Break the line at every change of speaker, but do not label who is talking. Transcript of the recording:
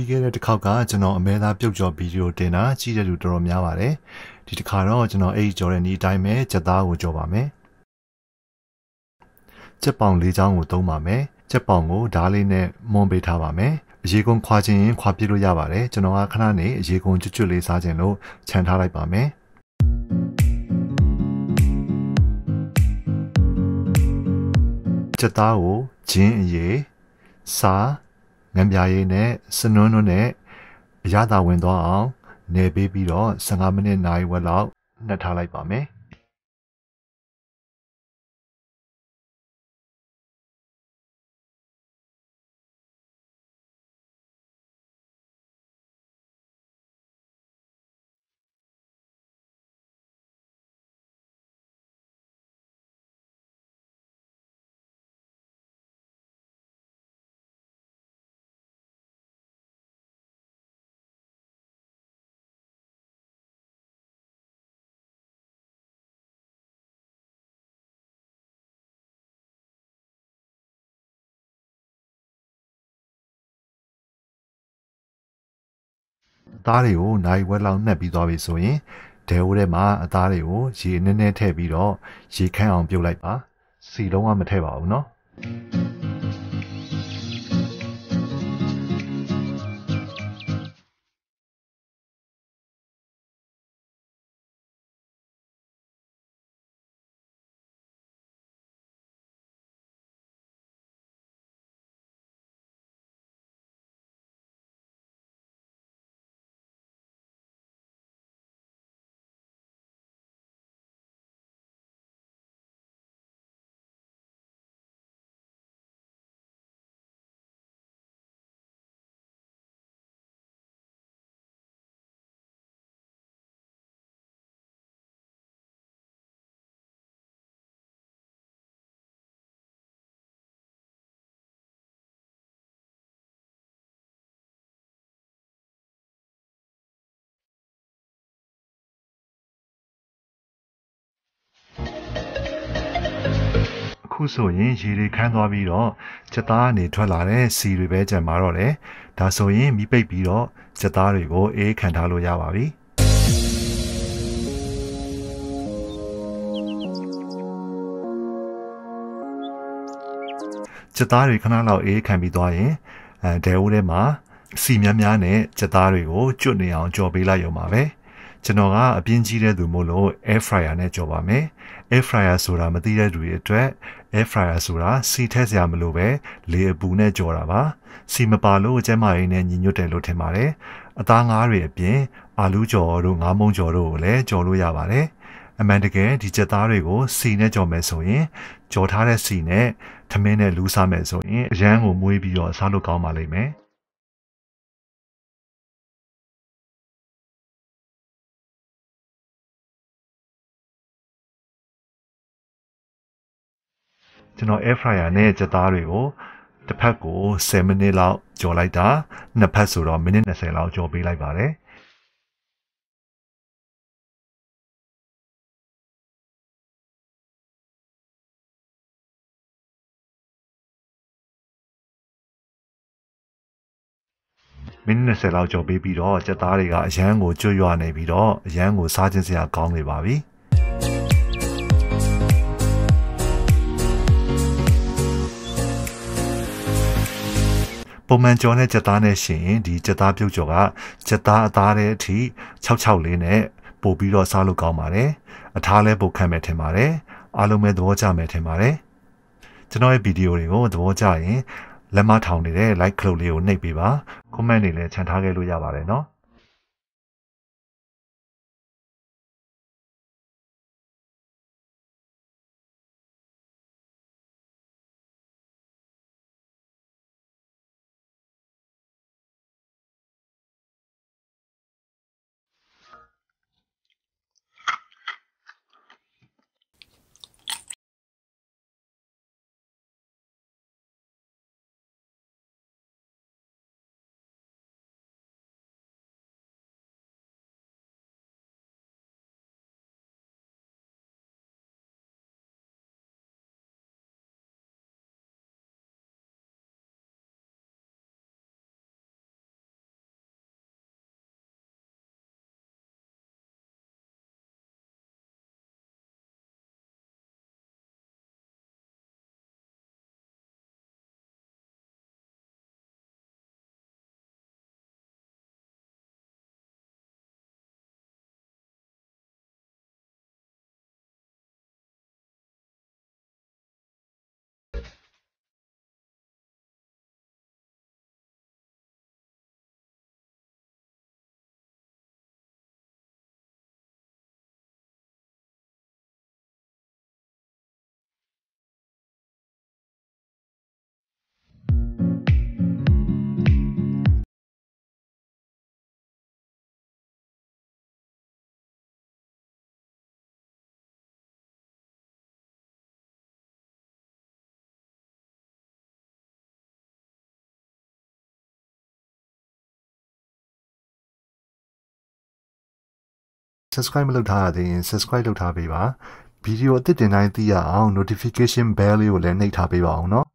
ပြီးခဲ့တဲ့တစ်ခေါက်ကကျွန်တော်အမဲသားပြုတ်ကျော်ဗီဒီယိုတင်တာကြည့်တဲ့လူတော်တော်များပါတယ်ဒီတစ်ခါတော့ကျွန်တော်အဲ့ဒီကျော်တဲ့နေ့တိုင်းပဲကြက်သားကိုကျော်ပါမယ်ကြက်ပေါင်လေးချောင်းကိုသုံးပါမယ်ကြက်ပေါင်ကိုဓားလေးနဲ့မွန်ပေးထားပါမယ်အရေကုန်ခွာခြင်းရင်ခွာပြလို့ရပါတယ်ကျွန်တော်ကခဏနေအရေကုန်ကျွတ်ကျွတ်လေးစားခြင်းလို့ခြံထားလိုက်ပါမယ်ကြက်သားကိုဂျင်းအရေစားငံပြာရည်နဲ့စနွန်းနွန်းနဲ့အရသာဝင်သွားအောင် နေပေးပြီးတော့15မိနစ်နာရ
ီဝက်လောက်နှက်ထားလိုက်ပါမယ်။အသားတွေကိုနိုင်ဝက်လောက်နှက်ပြီးသွားပြီဆိုရင်
ဒဲဝထဲမှာအသားတွေကိုရေနည်းနည်းထည့်ပြီးတော့ရေခန့်အောင်ပြုတ်လိုက်ပါစီလုံးဝမထည့်ပါဘူးเนาะခုဆိုရင်ရေတွေခန်းသွားပြီးတော့ချက်သားအနေထွက်လာတဲ့စီတွေပဲကြံပါတော့တယ်။ဒါဆိုရင်မိပိတ်ပြီးတော့ချက်သားတွေကိုအေးခံထားလို့ရပါပြီ။ချက်သားတွေခဏလောက်အေးခံပြီးသွားရင်အဲဒဲအိုးထဲမှာစီများများနဲ့ချက်သားတွေကိုကျွတ်နေအောင်ကြော်ပေးလိုက်ရုံပါပဲကျွန်တော်ကအပြင်းကြီးတဲ့သူမို့လို့ air fryer နဲ့ကြော်ပါမယ် air fryer ဆိုတာမသိတဲ့သူတွေအတွက် air fryer ဆိုတာစီထည့်စရာမလိုပဲလေအပူနဲ့ကြော်တာပါစီမပါလို့ကျမရင်းနဲ့ညီညွတ်တယ်လို့ထင်ပါတယ်အသားငါးတွေအပြင်အာလူးကြော်တို့ငါးမုံကြော်တို့ကိုလည်းကြော်လို့ရပါတယ်အမှန်တကယ်ဒီကြက်သားတွေကိုစီနဲ့ကြော်မယ်ဆိုရင်ကြော်ထားတဲ့
စီနဲ့ထမင်းနဲ့လူးစားမယ်ဆိုရင်အရန်ကိုမွေးပြီးတော့စားလို့ကောင်းပါလိမ့်မယ်။ကျွန်တော် air fryer နဲ့ကြက်သားတွေကိုတစ်ဖက်ကို10မိနစ်လောက်ကြော်လိုက်တာ
နှစ်ဖက်ဆိုတော့မိနစ်20လောက်ကြော်ပေးလိုက်ပါတယ်
မိနစ်20လောက်ကြော်ပေးပြီးတော့ကြက်သားတွေကအရန်ကိုကျွတ်ရွနေပြီးတော့အရန်ကိုစားခြ
င်းစရာကောင်းနေပါပြီ။ပုံမှန်ကြော်နဲ့ကြက်သားနဲ့ရှင်ရင်ဒီကြက်သားပြုတ်ကြော်ကကြက်သားအသားတဲ့အထိ664နဲ့ပို့ပြီးတော့စားလို့ကောင်းပါတယ်အထားလဲပို့ခန့်မယ်ထင်ပါတယ်အားလုံးပဲသဘောကျမယ်ထင်ပါတယ်ကျွန်တော်ရဲ့ဗီဒီယိုတွေကိုသဘောကျရင်လက်မထောင်နေတဲ့ like ခလုတ်လေးကိုနှိပ်ပေးပါ
comment တွေလည်းခြံထားခဲ့လို့ရပါတယ်နော်
subscribe မလုပ်ထားသေးရင် subscribe လုပ်ထားပေးပါဗီဒီယိုအသစ်တင်တိုင်းသိရအောင် notification bell လေးကိ
ု
လည်းနှိပ်ထားပေးပါအောင်နော်